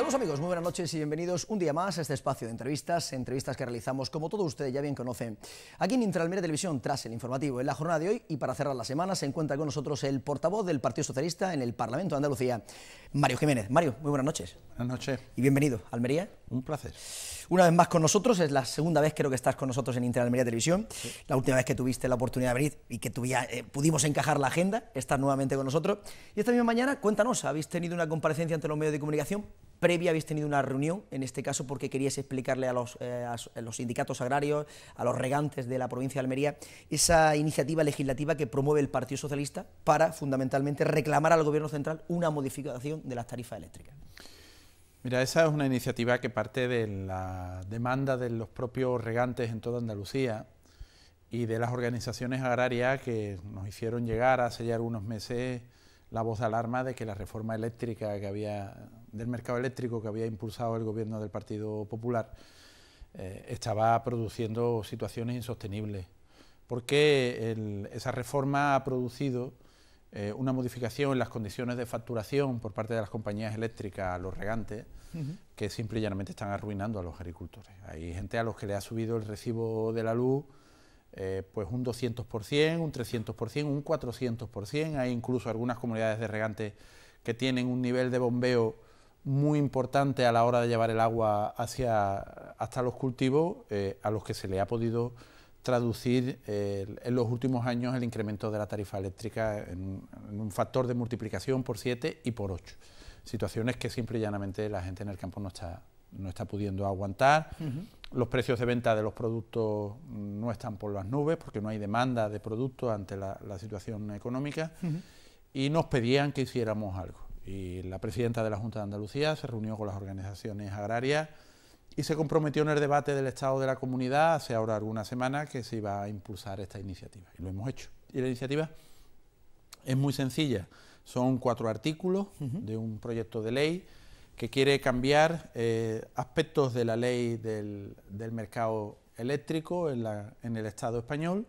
Saludos amigos, muy buenas noches y bienvenidos un día más a este espacio de entrevistas, entrevistas que realizamos como todos ustedes ya bien conocen aquí en Almería Televisión tras el informativo en la jornada de hoy y para cerrar la semana se encuentra con nosotros el portavoz del Partido Socialista en el Parlamento de Andalucía, Mario Jiménez. Mario, muy buenas noches. Buenas noches. Y bienvenido, Almería. Un placer. Una vez más con nosotros, es la segunda vez creo que estás con nosotros en Interalmería Televisión, la última vez que tuviste la oportunidad de venir y que eh, pudimos encajar la agenda, estás nuevamente con nosotros. Y esta misma mañana, cuéntanos, ¿habéis tenido una comparecencia ante los medios de comunicación? previa habéis tenido una reunión, en este caso porque queríais explicarle a los, eh, a eh, los, sindicatos agrarios, a los regantes de la provincia de Almería, esa iniciativa legislativa que promueve el Partido Socialista para fundamentalmente reclamar al Gobierno Central una modificación de las tarifas eléctricas. Mira, esa es una iniciativa que parte de la demanda de los propios regantes en toda Andalucía y de las organizaciones agrarias que nos hicieron llegar hace ya algunos meses la voz de alarma de que la reforma eléctrica que había, del mercado eléctrico que había impulsado el gobierno del Partido Popular eh, estaba produciendo situaciones insostenibles, porque esa reforma ha producido eh, una modificación en las condiciones de facturación por parte de las compañías eléctricas a los regantes, que simplemente están arruinando a los agricultores. Hay gente a los que le ha subido el recibo de la luz eh, pues un 200%, un 300%, un 400%. Hay incluso algunas comunidades de regantes que tienen un nivel de bombeo muy importante a la hora de llevar el agua hacia, hasta los cultivos, eh, a los que se le ha podido traducir eh, en los últimos años el incremento de la tarifa eléctrica en, un factor de multiplicación por 7 y por 8. Situaciones que simple y llanamente la gente en el campo no está, no está pudiendo aguantar. Los precios de venta de los productos no están por las nubes porque no hay demanda de productos ante la, situación económica y nos pedían que hiciéramos algo. Y la presidenta de la Junta de Andalucía se reunió con las organizaciones agrarias y se comprometió en el debate del Estado de la Comunidad hace ahora alguna semana que se iba a impulsar esta iniciativa. Y lo hemos hecho. Y la iniciativa es muy sencilla. Son cuatro artículos de un proyecto de ley que quiere cambiar eh, aspectos de la ley del, mercado eléctrico en, el Estado español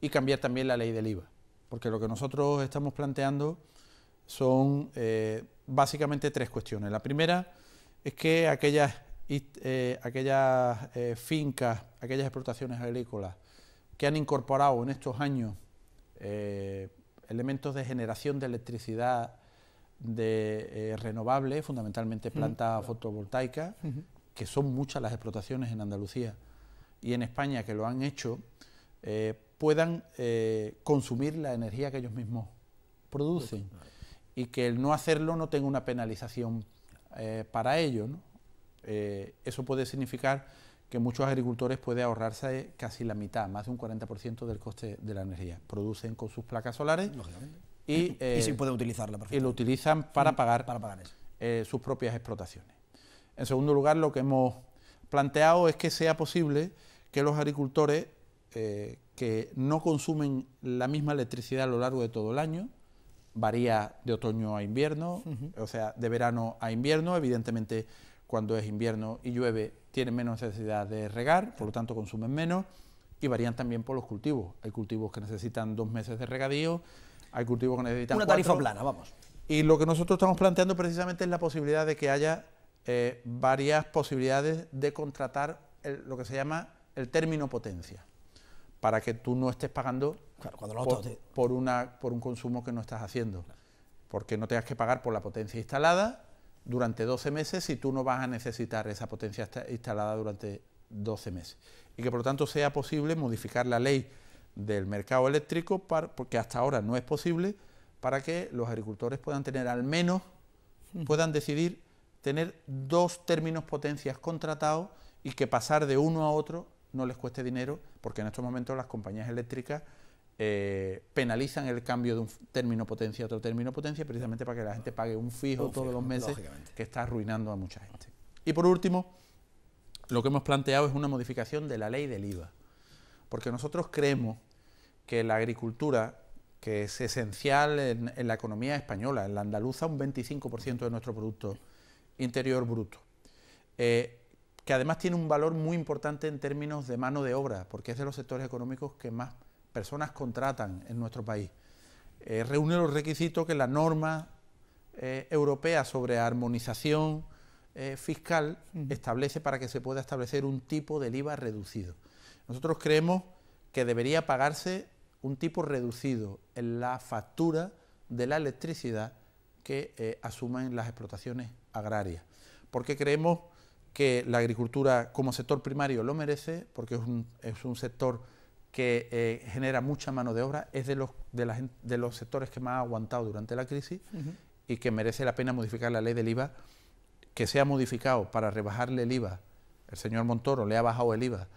y cambiar también la ley del IVA. Porque lo que nosotros estamos planteando son eh, básicamente tres cuestiones. La primera es que aquellas, eh, aquellas fincas, aquellas explotaciones agrícolas que han incorporado en estos años elementos de generación de electricidad de eh, renovables, fundamentalmente planta fotovoltaicas fotovoltaica, que son muchas las explotaciones en Andalucía y en España que lo han hecho, eh, puedan eh, consumir la energía que ellos mismos producen y que el no hacerlo no tenga una penalización para ellos. eso puede significar que muchos agricultores pueden ahorrarse casi la mitad, más de un 40% del coste de la energía. Producen con sus placas solares y, y eh, utilizarla, Y lo utilizan para mm, pagar, para pagar eh, sus propias explotaciones. En segundo lugar, lo que hemos planteado es que sea posible que los agricultores eh, que no consumen la misma electricidad a lo largo de todo el año, varía de otoño a invierno, o sea, de verano a invierno, evidentemente cuando es invierno y llueve tienen menos necesidad de regar, por lo tanto consumen menos, y varían también por los cultivos. Hay cultivos que necesitan dos meses de regadío, hay cultivos que necesitan. Una tarifa plana, vamos. Y lo que nosotros estamos planteando precisamente es la posibilidad de que haya eh, varias posibilidades de contratar lo que se llama el término potencia, para que tú no estés pagando por, una, por un consumo que no estás haciendo, porque no tengas que pagar por la potencia instalada durante 12 meses si tú no vas a necesitar esa potencia instalada durante 12 meses. Y que por lo tanto sea posible modificar la ley del mercado eléctrico, para, porque hasta ahora no es posible, para que los agricultores puedan tener al menos, hmm. puedan decidir tener dos términos potencias contratados y que pasar de uno a otro no les cueste dinero, porque en estos momentos las compañías eléctricas eh, penalizan el cambio de un término potencia a otro término potencia, precisamente para que la gente pague un fijo todos los meses, que está arruinando a mucha gente. Y por último, lo que hemos planteado es una modificación de la ley del IVA, porque nosotros creemos que la agricultura, que es esencial en, la economía española, en la andaluza un 25% de nuestro Producto Interior Bruto, eh, que además tiene un valor muy importante en términos de mano de obra, porque es de los sectores económicos que más personas contratan en nuestro país. Eh, reúne los requisitos que la norma eh, europea sobre armonización fiscal establece para que se pueda establecer un tipo del IVA reducido. Nosotros creemos que debería pagarse un tipo reducido en la factura de la electricidad que eh, asumen las explotaciones agrarias. Porque creemos que la agricultura como sector primario lo merece, porque es un, sector que eh, genera mucha mano de obra, es de los, de, de, los sectores que más ha aguantado durante la crisis y que merece la pena modificar la ley del IVA, que se ha modificado para rebajarle el IVA. El señor Montoro le ha bajado el IVA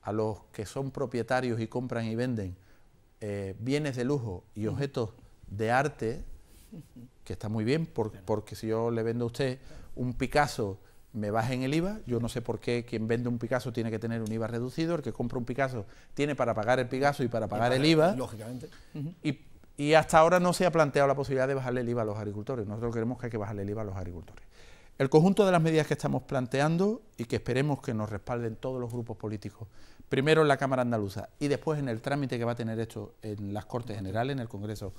a los que son propietarios y compran y venden eh, bienes de lujo y objetos de arte, que está muy bien, porque si yo le vendo a usted un Picasso, me en el IVA. Yo no sé por qué quien vende un Picasso tiene que tener un IVA reducido, el que compra un Picasso tiene para pagar el Picasso y para pagar el IVA. Lógicamente. Y, y hasta ahora no se ha planteado la posibilidad de bajarle el IVA a los agricultores. Nosotros queremos que hay que bajarle el IVA a los agricultores. El conjunto de las medidas que estamos planteando y que esperemos que nos respalden todos los grupos políticos, primero en la Cámara Andaluza y después en el trámite que va a tener esto en las Cortes Generales, en el Congreso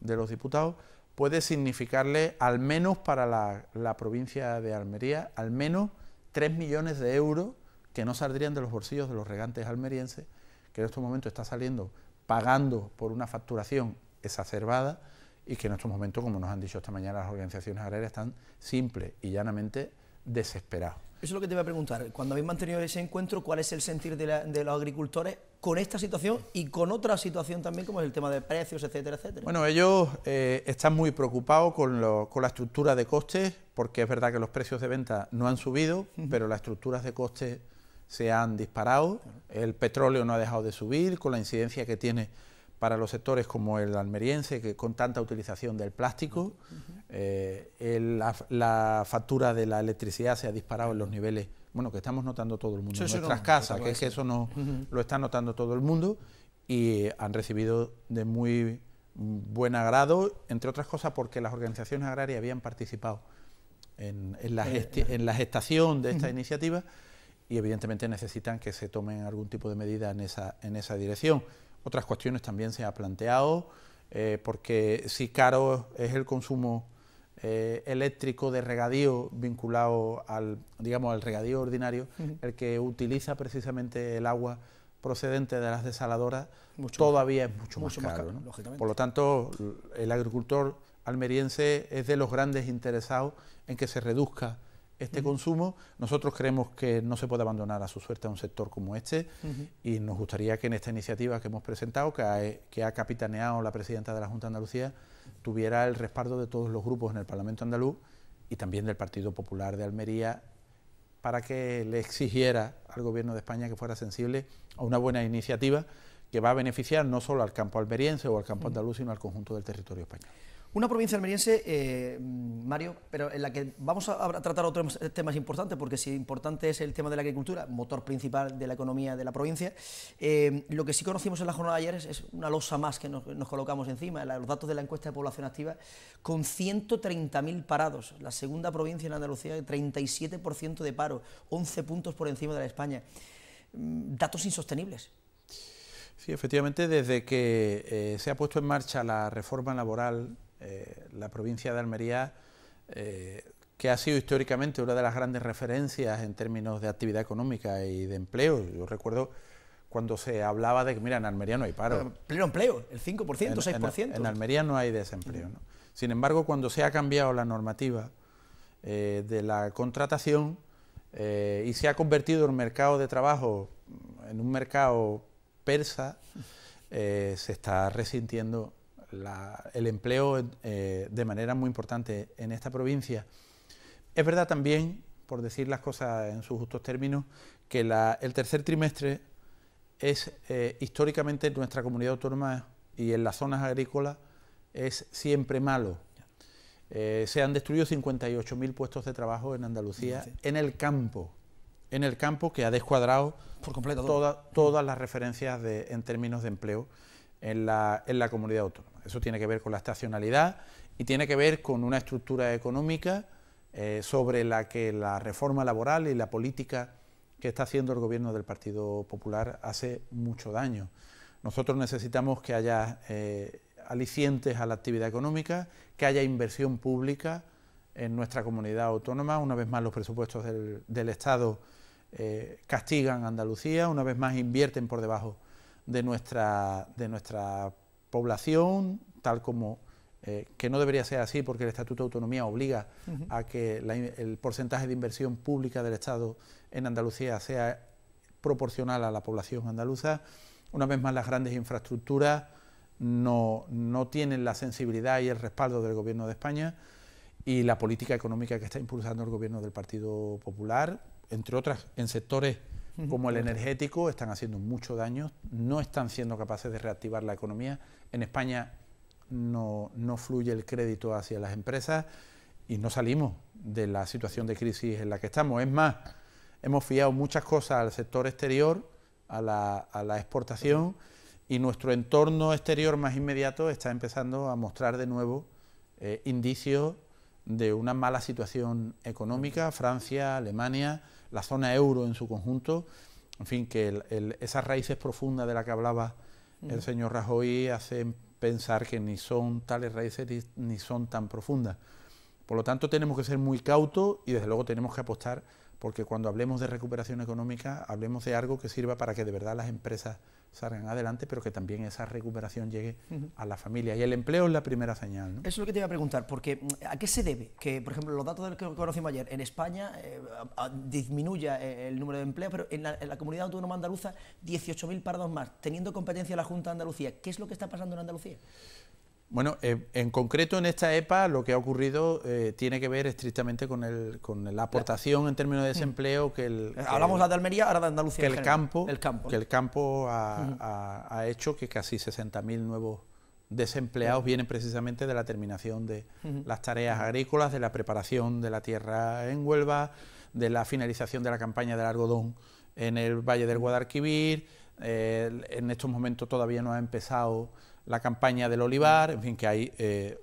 de los Diputados, puede significarle, al menos para la, provincia de Almería, al menos 3 millones de euros que no saldrían de los bolsillos de los regantes almerienses, que en estos momentos está saliendo pagando por una facturación exacerbada y que en estos momentos, como nos han dicho esta mañana las organizaciones agrarias, están simple y llanamente desesperados. Eso es lo que te voy a preguntar. Cuando habéis mantenido ese encuentro, ¿cuál es el sentir de, los agricultores con esta situación y con otra situación también, como es el tema de precios, etcétera, etcétera? Bueno, ellos eh, están muy preocupados con, la estructura de costes, porque es verdad que los precios de venta no han subido, pero las estructuras de costes se han disparado. El petróleo no ha dejado de subir, con la incidencia que tiene para los sectores como el almeriense, que con tanta utilización del plástico, eh, la, factura de la electricidad se ha disparado en los niveles, bueno, que estamos notando todo el mundo en nuestras casas, que es que eso no, lo está notando todo el mundo y han recibido de muy buen agrado, entre otras cosas porque las organizaciones agrarias habían participado en, eh, la, gestación de esta iniciativa y evidentemente necesitan que se tomen algún tipo de medida en esa, en esa dirección otras cuestiones también se ha planteado, eh, porque si caro es el consumo eh, eléctrico de regadío vinculado al, digamos, al regadío ordinario, el que utiliza precisamente el agua procedente de las desaladoras, todavía es mucho, más caro. Por lo tanto, el agricultor almeriense es de los grandes interesados en que se reduzca este consumo, nosotros creemos que no se puede abandonar a su suerte a un sector como este y nos gustaría que en esta iniciativa que hemos presentado, que ha, capitaneado la presidenta de la Junta de Andalucía, tuviera el respaldo de todos los grupos en el Parlamento andaluz y también del Partido Popular de Almería para que le exigiera al Gobierno de España que fuera sensible a una buena iniciativa que va a beneficiar no solo al campo almeriense o al campo andaluz, sino al conjunto del territorio español. Una provincia almeriense, eh, Mario, pero en la que vamos a tratar otros temas importante porque si importante es el tema de la agricultura, motor principal de la economía de la provincia, eh, lo que sí conocimos en la jornada de ayer es, una losa más que nos, colocamos encima, los datos de la encuesta de población activa, con 130.000 parados, la segunda provincia en Andalucía, 37% de paro, 11 puntos por encima de la España. Mm, datos insostenibles. Sí, efectivamente, desde que eh, se ha puesto en marcha la reforma laboral eh, la provincia de Almería, eh, que ha sido históricamente una de las grandes referencias en términos de actividad económica y de empleo. Yo recuerdo cuando se hablaba de que, mira, en Almería no hay paro. Pleno empleo, el 5%, en, 6%. En, Almería no hay desempleo. ¿no? Sin embargo, cuando se ha cambiado la normativa eh, de la contratación y se ha convertido el mercado de trabajo en un mercado persa, se está resintiendo el empleo eh, de manera muy importante en esta provincia. Es verdad también, por decir las cosas en sus justos términos, que el tercer trimestre es eh, históricamente en nuestra comunidad autónoma y en las zonas agrícolas es siempre malo. Eh, se han destruido 58.000 puestos de trabajo en Andalucía, en el campo, en el campo que ha descuadrado por completo todas las referencias en términos de empleo en la comunidad autónoma. Eso tiene que ver con la estacionalidad y tiene que ver con una estructura económica eh, sobre la que la reforma laboral y la política que está haciendo el gobierno del Partido Popular hace mucho daño. Nosotros necesitamos que haya eh, alicientes a la actividad económica, que haya inversión pública en nuestra comunidad autónoma. Una vez más los presupuestos del, Estado eh, castigan a Andalucía, una vez más invierten por debajo de nuestra, de nuestra población, tal como eh, que no debería ser así porque el Estatuto de Autonomía obliga a que el porcentaje de inversión pública del Estado en Andalucía sea proporcional a la población andaluza. Una vez más, las grandes infraestructuras no, no tienen la sensibilidad y el respaldo del Gobierno de España y la política económica que está impulsando el Gobierno del Partido Popular, entre otras en sectores como el energético están haciendo mucho daño, no están siendo capaces de reactivar la economía. En España no, fluye el crédito hacia las empresas y no salimos de la situación de crisis en la que estamos. Es más, hemos fiado muchas cosas al sector exterior, a la, a la exportación, y nuestro entorno exterior más inmediato está empezando a mostrar de nuevo eh, indicios de una mala situación económica. Francia, Alemania, la zona euro en su conjunto, en fin, que esas raíces profundas de las que hablaba el señor Rajoy hacen pensar que ni son tales raíces ni son tan profundas. Por lo tanto, tenemos que ser muy cautos y desde luego tenemos que apostar porque cuando hablemos de recuperación económica, hablemos de algo que sirva para que de verdad las empresas salgan adelante, pero que también esa recuperación llegue a la familia. Y el empleo es la primera señal. Eso es lo que te iba a preguntar, porque mm, ¿a qué se debe que, por ejemplo, los datos que conocimos ayer, en España eh, disminuya eh, el número de empleos, pero en la, comunidad autónoma andaluza 18.000 parados más, teniendo competencia la Junta de Andalucía? ¿Qué es lo que está pasando en Andalucía? Bueno, eh, en concreto en esta EPA lo que ha ocurrido eh, tiene que ver estrictamente con, con la aportación en términos de mm. desempleo que el... Eh, hablamos de Almería, Andalucía. Que el campo, el campo ha, hecho que casi 60.000 nuevos desempleados vienen precisamente de la terminación de las tareas agrícolas, de la preparación de la tierra en Huelva, de la finalización de la campaña del algodón en el Valle del Guadalquivir. en estos momentos todavía no ha empezado la campaña del olivar, en fin, que hay... Eh,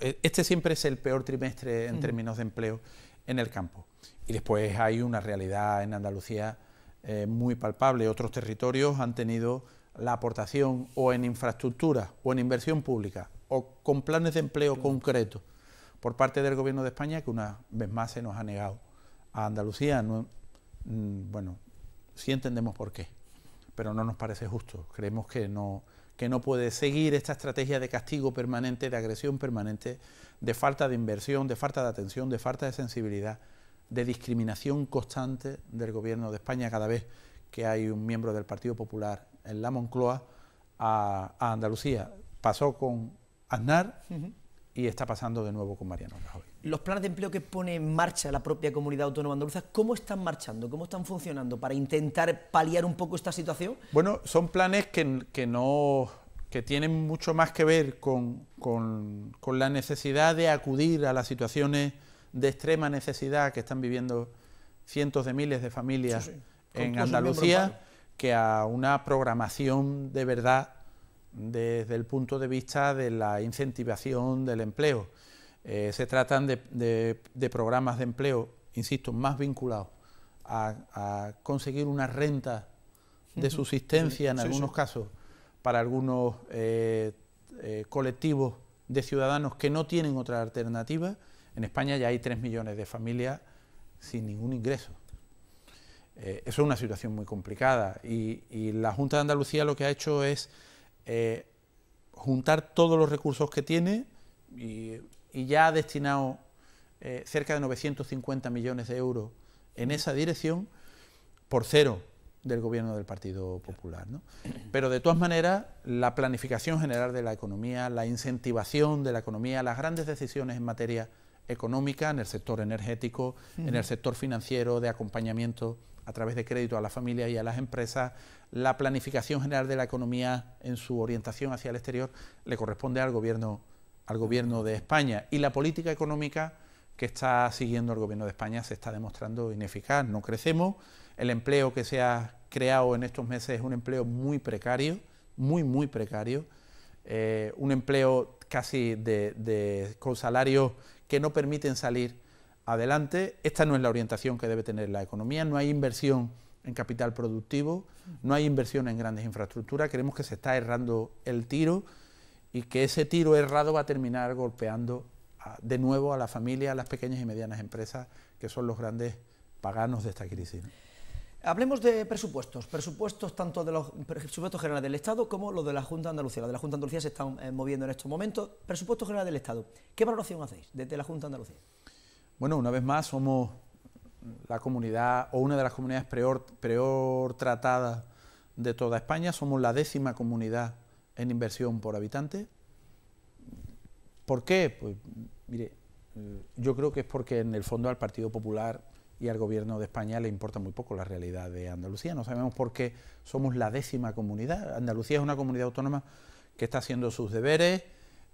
eh, este siempre es el peor trimestre en mm. términos de empleo en el campo. Y después hay una realidad en Andalucía eh, muy palpable. Otros territorios han tenido la aportación o en infraestructura o en inversión pública o con planes de empleo concretos por parte del Gobierno de España que una vez más se nos ha negado a Andalucía. Mm, bueno, sí entendemos por qué, pero no nos parece justo. Creemos que no que no puede seguir esta estrategia de castigo permanente, de agresión permanente, de falta de inversión, de falta de atención, de falta de sensibilidad, de discriminación constante del gobierno de España cada vez que hay un miembro del Partido Popular en la Moncloa a, Andalucía. Pasó con Aznar y está pasando de nuevo con Mariano Rajoy. Los planes de empleo que pone en marcha la propia comunidad autónoma andaluza, ¿cómo están marchando? ¿Cómo están funcionando para intentar paliar un poco esta situación? Bueno, son planes que, no que tienen mucho más que ver con, con, la necesidad de acudir a las situaciones de extrema necesidad que están viviendo cientos de miles de familias en Andalucía que a una programación de verdad desde el punto de vista de la incentivación del empleo. Eh, se tratan de, programas de empleo, insisto, más vinculados a, conseguir una renta de subsistencia en algunos casos para algunos eh, eh, colectivos de ciudadanos que no tienen otra alternativa. En España ya hay 3 millones de familias sin ningún ingreso. eso es una situación muy complicada y, la Junta de Andalucía lo que ha hecho es eh, juntar todos los recursos que tiene y, ya ha destinado eh, cerca de 950 millones de euros en esa dirección por cero del gobierno del Partido Popular. Pero de todas maneras, la planificación general de la economía, la incentivación de la economía, las grandes decisiones en materia económica, en el sector energético, en el sector financiero, de acompañamiento a través de crédito a las familias y a las empresas, la planificación general de la economía en su orientación hacia el exterior le corresponde al gobierno, al gobierno de España. Y la política económica que está siguiendo el gobierno de España se está demostrando ineficaz. No crecemos, el empleo que se ha creado en estos meses es un empleo muy precario, muy, muy precario, eh, un empleo casi de, de, con salarios que no permiten salir adelante. Esta no es la orientación que debe tener la economía, no hay inversión en capital productivo, no hay inversión en grandes infraestructuras, creemos que se está errando el tiro y que ese tiro errado va a terminar golpeando de nuevo a la familia, a las pequeñas y medianas empresas, que son los grandes paganos de esta crisis. Hablemos de presupuestos, presupuestos tanto de los presupuestos generales del Estado como los de la Junta de Andalucía. Los de la Junta de Andalucía se están eh, moviendo en estos momentos. Presupuesto general del Estado, ¿qué valoración hacéis desde la Junta de Andalucía? Bueno, una vez más somos la comunidad o una de las comunidades peor, tratadas de toda España. Somos la décima comunidad en inversión por habitante. ¿Por qué? Pues mire, eh, yo creo que es porque en el fondo al Partido Popular y al Gobierno de España le importa muy poco la realidad de Andalucía. No sabemos por qué somos la décima comunidad. Andalucía es una comunidad autónoma que está haciendo sus deberes,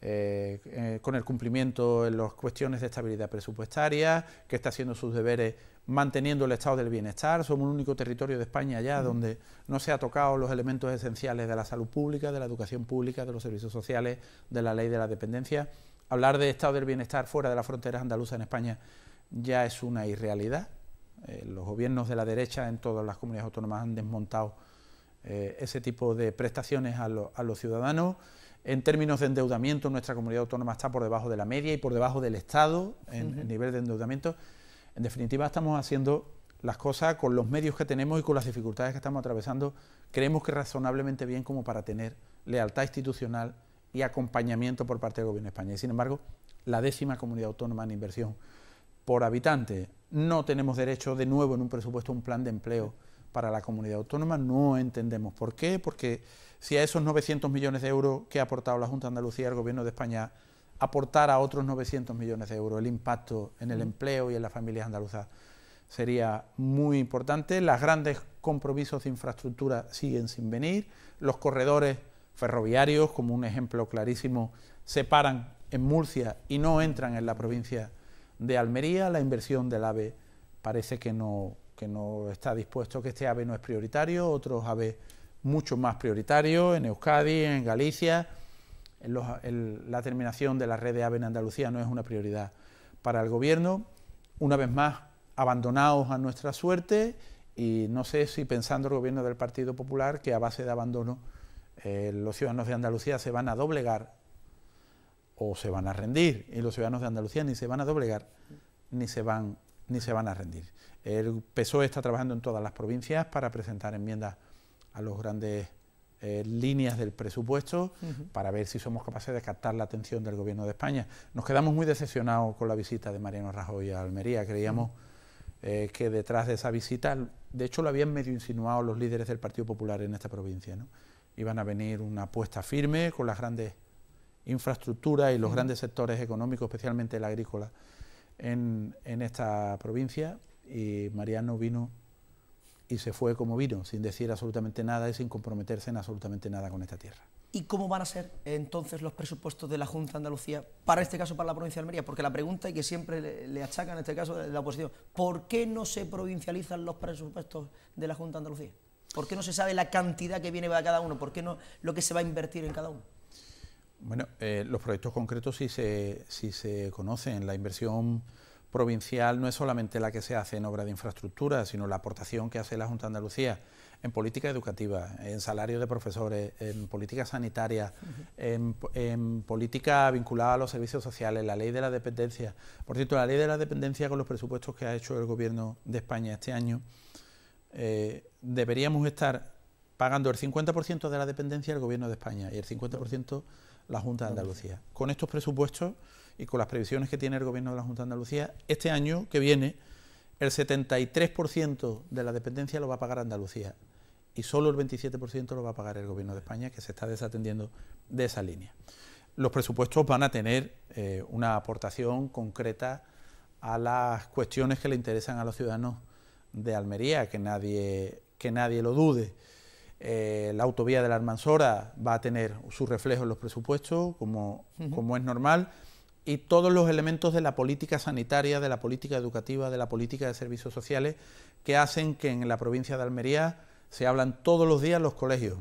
eh, eh, con el cumplimiento en las cuestiones de estabilidad presupuestaria, que está haciendo sus deberes manteniendo el estado del bienestar. Somos un único territorio de España ya donde no se ha tocado los elementos esenciales de la salud pública, de la educación pública, de los servicios sociales, de la ley de la dependencia. Hablar de estado del bienestar fuera de las fronteras andaluzas en España ya es una irrealidad. Eh, los gobiernos de la derecha en todas las comunidades autónomas han desmontado ese tipo de prestaciones a los ciudadanos. En términos de endeudamiento, nuestra comunidad autónoma está por debajo de la media y por debajo del Estado en, el nivel de endeudamiento. En definitiva, estamos haciendo las cosas con los medios que tenemos y con las dificultades que estamos atravesando, creemos que razonablemente bien como para tener lealtad institucional y acompañamiento por parte del Gobierno de España. Y sin embargo, la décima comunidad autónoma en inversión por habitante. No tenemos derecho de nuevo en un presupuesto a un plan de empleo para la comunidad autónoma. No entendemos por qué, porque si a esos 900 millones de euros que ha aportado la Junta de Andalucía el Gobierno de España aportara otros 900 millones de euros, el impacto en el mm. empleo y en las familias andaluzas sería muy importante. Las grandes compromisos de infraestructura siguen sin venir, los corredores ferroviarios, como un ejemplo clarísimo, se paran en Murcia y no entran en la provincia de Almería, la inversión del AVE parece que no, que no está dispuesto, que este AVE no es prioritario, otros AVE mucho más prioritario en Euskadi, en Galicia. la terminación de la red de AVE en Andalucía no es una prioridad para el Gobierno. Una vez más, abandonados a nuestra suerte y no sé si pensando el Gobierno del Partido Popular que a base de abandono eh, los ciudadanos de Andalucía se van a doblegar o se van a rendir y los ciudadanos de Andalucía ni se van a doblegar ni se van, ni se van a rendir. El PSOE está trabajando en todas las provincias para presentar enmiendas a los grandes eh, líneas del presupuesto para ver si somos capaces de captar la atención del Gobierno de España. Nos quedamos muy decepcionados con la visita de Mariano Rajoy a Almería. Creíamos eh, que detrás de esa visita, de hecho lo habían medio insinuado los líderes del Partido Popular en esta provincia, ¿no? iban a venir una apuesta firme con las grandes infraestructuras y los grandes sectores económicos, especialmente el agrícola, en, en esta provincia. Y Mariano vino y se fue como vino, sin decir absolutamente nada y sin comprometerse en absolutamente nada con esta tierra. ¿Y cómo van a ser entonces los presupuestos de la Junta de Andalucía, para este caso para la provincia de Almería? Porque la pregunta que siempre le, achacan en este caso de la oposición, ¿por qué no se provincializan los presupuestos de la Junta de Andalucía? ¿Por qué no se sabe la cantidad que viene de cada uno? ¿Por qué no lo que se va a invertir en cada uno? Bueno, eh, los proyectos concretos sí sí se conocen. La inversión provincial no es solamente la que se hace en obra de infraestructura, sino la aportación que hace la Junta de Andalucía en política educativa, en salarios de profesores, en política sanitaria, en, política vinculada a los servicios sociales, la ley de la dependencia. Por cierto, la ley de la dependencia con los presupuestos que ha hecho el Gobierno de España este año, eh, deberíamos estar pagando el 50% de la dependencia el Gobierno de España y el 50% la Junta de Andalucía. Con estos presupuestos y con las previsiones que tiene el Gobierno de la Junta de Andalucía, este año que viene el 73% de la dependencia lo va a pagar Andalucía y solo el 27% lo va a pagar el Gobierno de España, que se está desatendiendo de esa línea. Los presupuestos van a tener eh, una aportación concreta a las cuestiones que le interesan a los ciudadanos de Almería, que nadie, que nadie lo dude. Eh, la autovía de la Almanzora va a tener su reflejo en los presupuestos, como, como es normal y todos los elementos de la política sanitaria, de la política educativa, de la política de servicios sociales que hacen que en la provincia de Almería se hablan todos los días los colegios.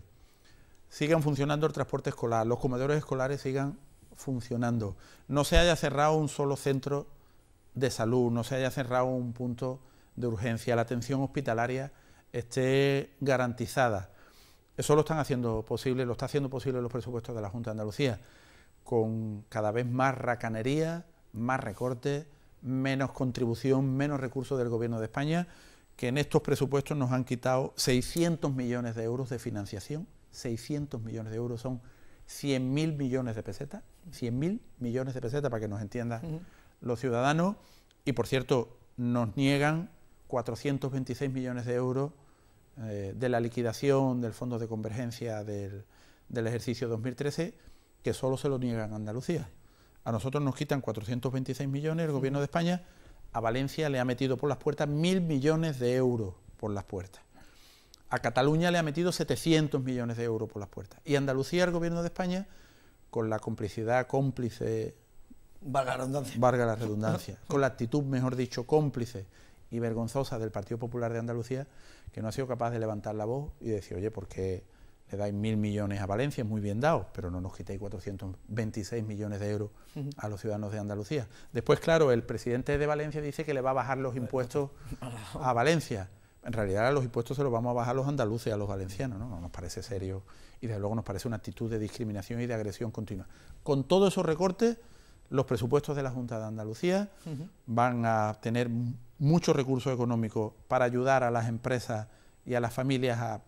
Sigan funcionando el transporte escolar, los comedores escolares sigan funcionando. No se haya cerrado un solo centro de salud, no se haya cerrado un punto de urgencia, la atención hospitalaria esté garantizada. Eso lo están haciendo posible, lo está haciendo posible los presupuestos de la Junta de Andalucía con cada vez más racanería, más recortes, menos contribución, menos recursos del Gobierno de España, que en estos presupuestos nos han quitado 600 millones de euros de financiación. 600 millones de euros son 100.000 millones de pesetas. 100.000 millones de pesetas, para que nos entiendan los ciudadanos. Y por cierto, nos niegan 426 millones de euros eh, de la liquidación del Fondo de Convergencia del ejercicio 2013 que solo se lo niegan a Andalucía. A nosotros nos quitan 426 millones, el Gobierno de España a Valencia le ha metido por las puertas mil millones de euros por las puertas. A Cataluña le ha metido 700 millones de euros por las puertas. Y Andalucía, el Gobierno de España, con la complicidad cómplice... Valga la redundancia. la redundancia. con la actitud, mejor dicho, cómplice y vergonzosa del Partido Popular de Andalucía, que no ha sido capaz de levantar la voz y decir, oye, ¿por qué le dais mil millones a Valencia, muy bien dado... pero no nos quitéis 426 millones de euros a los ciudadanos de Andalucía. Después, claro, el presidente de Valencia dice que le va a bajar los impuestos a Valencia. En realidad los impuestos se los vamos a bajar a los andaluces, a los valencianos, ¿no? nos parece serio y desde luego nos parece una actitud de discriminación y de agresión continua. Con todos esos recortes, los presupuestos de la Junta de Andalucía van a tener muchos recursos económicos para ayudar a las empresas y a las familias a,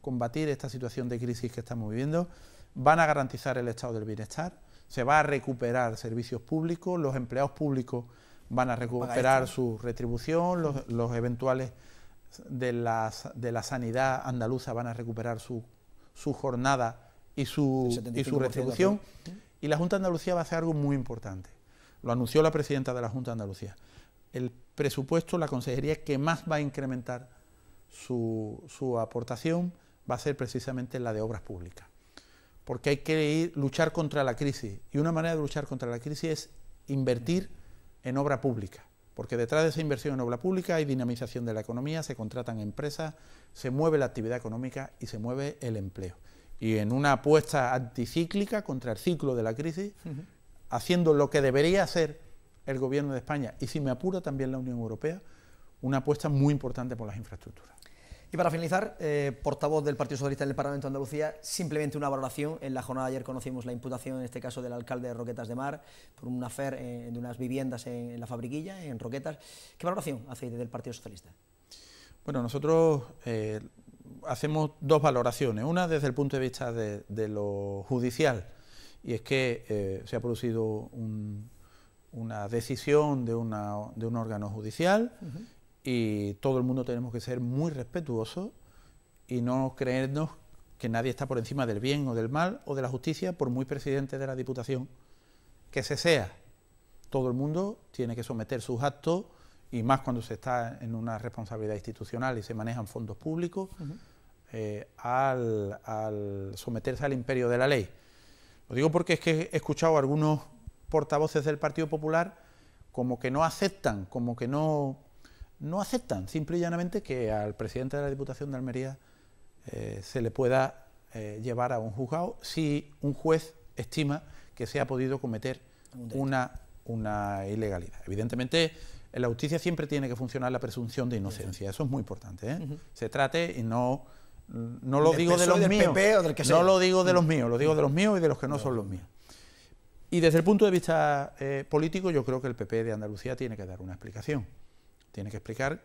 combatir esta situación de crisis que estamos viviendo, van a garantizar el estado del bienestar, se va a recuperar servicios públicos, los empleados públicos van a recuperar su retribución, los, eventuales de, de la sanidad andaluza van a recuperar su, jornada y su, y su retribución. Y la Junta de Andalucía va a hacer algo muy importante. Lo anunció la presidenta de la Junta de Andalucía. El presupuesto, la consejería que más va a incrementar su, su aportación va a ser precisamente la de obras públicas, porque hay que ir, luchar contra la crisis y una manera de luchar contra la crisis es invertir en obra pública, porque detrás de esa inversión en obra pública hay dinamización de la economía, se contratan empresas, se mueve la actividad económica y se mueve el empleo. Y en una apuesta anticíclica contra el ciclo de la crisis, haciendo lo que debería hacer el gobierno de España y si me apura también la Unión Europea, una apuesta muy importante por las infraestructuras. Y para finalizar, eh, portavoz del Partido Socialista en el Parlamento de Andalucía, simplemente una valoración. En la jornada de ayer conocimos la imputación, en este caso, del alcalde de Roquetas de Mar por un afer eh, de unas viviendas en, la fabriquilla, en Roquetas. ¿Qué valoración hacéis desde el Partido Socialista? Bueno, nosotros eh, hacemos dos valoraciones. Una desde el punto de vista de, lo judicial, y es que se ha producido una decisión de, un órgano judicial y todo el mundo tenemos que ser muy respetuosos y no creernos que nadie está por encima del bien o del mal o de la justicia, por muy presidente de la Diputación que se sea. Todo el mundo tiene que someter sus actos y más cuando se está en una responsabilidad institucional y se manejan fondos públicos, eh, al, al, someterse al imperio de la ley. Lo digo porque es que he escuchado a algunos portavoces del Partido Popular como que no aceptan, como que no no aceptan simple y llanamente que al presidente de la Diputación de Almería eh, se le pueda eh, llevar a un juzgado si un juez estima que se ha podido cometer una, una ilegalidad. Evidentemente, en la justicia siempre tiene que funcionar la presunción de inocencia, eso es muy importante. ¿eh? Se trate y no... No lo digo de los míos, no lo digo de los míos, lo digo de los míos y de los que no. son los míos. Y desde el punto de vista político, yo creo que el PP de Andalucía tiene que dar una explicación. Tiene que explicar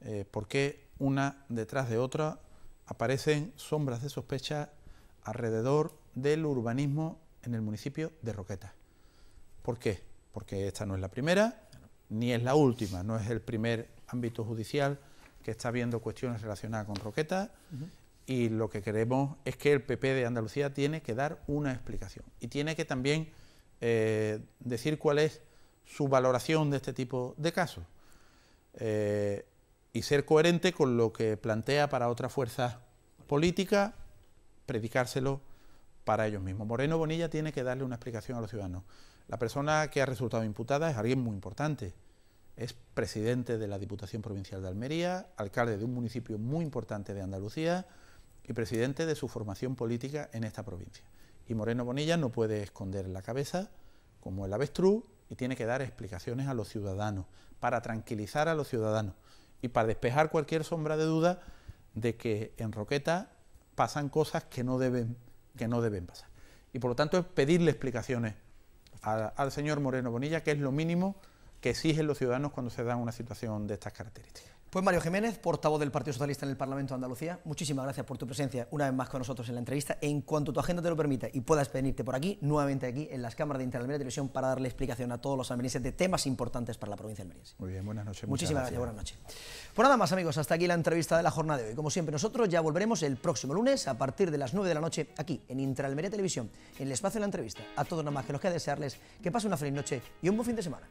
eh, por qué una detrás de otra aparecen sombras de sospecha alrededor del urbanismo en el municipio de Roquetas. ¿Por qué? Porque esta no es la primera, ni es la última, no es el primer ámbito judicial que está viendo cuestiones relacionadas con Roquetas. Y lo que queremos es que el PP de Andalucía tiene que dar una explicación y tiene que también eh, decir cuál es su valoración de este tipo de casos. Eh, y ser coherente con lo que plantea para otra fuerza política predicárselo para ellos mismos. Moreno Bonilla tiene que darle una explicación a los ciudadanos. La persona que ha resultado imputada es alguien muy importante. Es presidente de la Diputación Provincial de Almería, alcalde de un municipio muy importante de Andalucía y presidente de su formación política en esta provincia. Y Moreno Bonilla no puede esconder la cabeza como el avestruz y tiene que dar explicaciones a los ciudadanos, para tranquilizar a los ciudadanos y para despejar cualquier sombra de duda de que en Roqueta pasan cosas que no deben, que no deben pasar. Y por lo tanto es pedirle explicaciones al señor Moreno Bonilla, que es lo mínimo que exigen los ciudadanos cuando se da una situación de estas características. Pues Mario Jiménez, portavoz del Partido Socialista en el Parlamento de Andalucía, muchísimas gracias por tu presencia una vez más con nosotros en la entrevista. En cuanto tu agenda te lo permita y puedas venirte por aquí, nuevamente aquí en las cámaras de Interalmería Televisión para darle explicación a todos los almerienses de temas importantes para la provincia almeriense. Muy bien, buenas noches. Muchísimas gracias. buenas noches. Pues nada más amigos, hasta aquí la entrevista de la jornada de hoy. Como siempre, nosotros ya volveremos el próximo lunes a partir de las 9 de la noche aquí en Interalmería Televisión, en el espacio de la entrevista. A todos nada más que los que desearles que pase una feliz noche y un buen fin de semana.